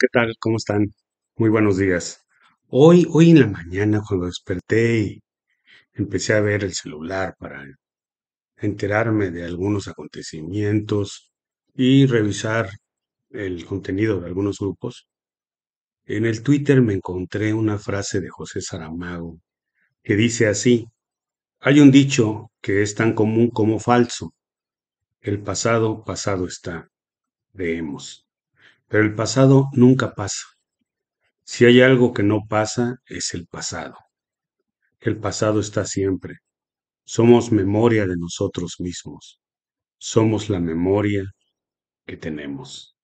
¿Qué tal? ¿Cómo están? Muy buenos días. Hoy, hoy en la mañana, cuando desperté y empecé a ver el celular para enterarme de algunos acontecimientos y revisar el contenido de algunos grupos, en el Twitter me encontré una frase de José Saramago que dice así, hay un dicho que es tan común como falso, el pasado pasado está, veemos. Pero el pasado nunca pasa. Si hay algo que no pasa, es el pasado. El pasado está siempre. Somos memoria de nosotros mismos. Somos la memoria que tenemos.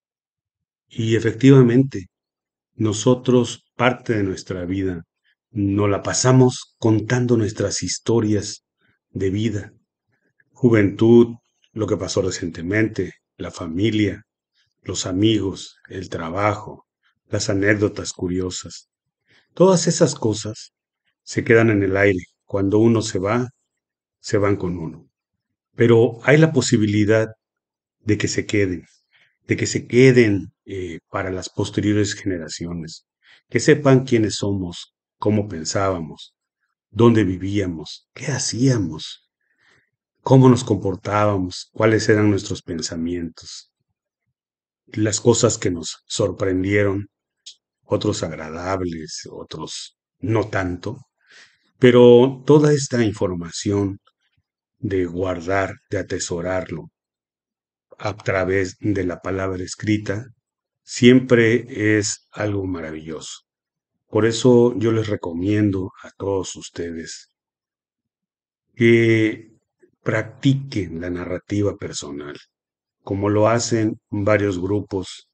Y efectivamente, nosotros parte de nuestra vida no la pasamos contando nuestras historias de vida, juventud, lo que pasó recientemente, la familia, los amigos, el trabajo, las anécdotas curiosas. Todas esas cosas se quedan en el aire. Cuando uno se va, se van con uno. Pero hay la posibilidad de que se queden, de que se queden eh, para las posteriores generaciones, que sepan quiénes somos, cómo pensábamos, dónde vivíamos, qué hacíamos, cómo nos comportábamos, cuáles eran nuestros pensamientos las cosas que nos sorprendieron, otros agradables, otros no tanto, pero toda esta información de guardar, de atesorarlo a través de la palabra escrita, siempre es algo maravilloso. Por eso yo les recomiendo a todos ustedes que practiquen la narrativa personal, como lo hacen varios grupos.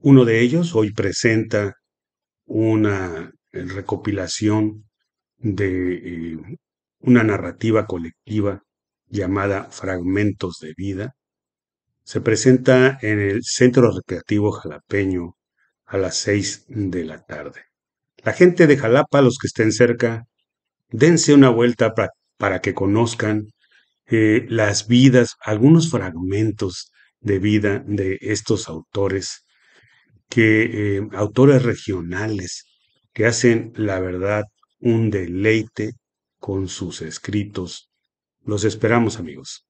Uno de ellos hoy presenta una eh, recopilación de eh, una narrativa colectiva llamada Fragmentos de Vida. Se presenta en el Centro Recreativo Jalapeño a las seis de la tarde. La gente de Jalapa, los que estén cerca, dense una vuelta para que conozcan eh, las vidas, algunos fragmentos de vida de estos autores, que, eh, autores regionales, que hacen, la verdad, un deleite con sus escritos. Los esperamos, amigos.